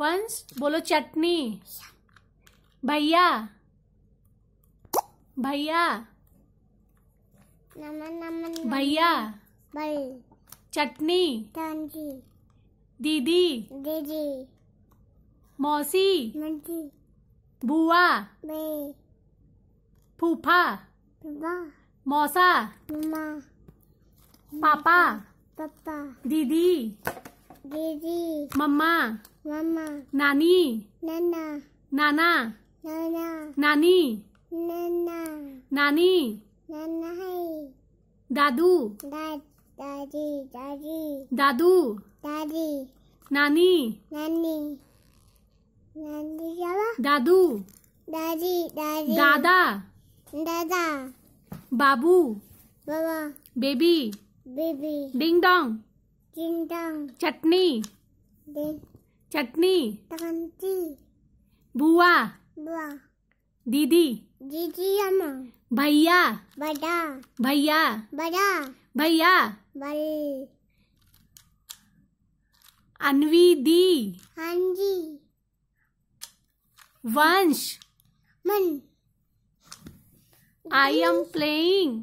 वंश बोलो चटनी भैया भैया भैया चटनी दीदी दीदी मौसी बुआ फूफा मौसा पापा पापा दीदी दीदी मम्मा मम्मा नानी नाना नाना नाना नानी नाना नानी नाना दादू दादी दादी दादू दादी नानी नानी दादू दादी दादी दादा दादा बाबू बाबा बेबी बेबी डिंग डोंग चटनी चटनी बुआ दीदी दीदी भैया बड़ा भैया बड़ा भैया बड़ी अनवी दी हाँ जी वंश मन आई एम प्लेइंग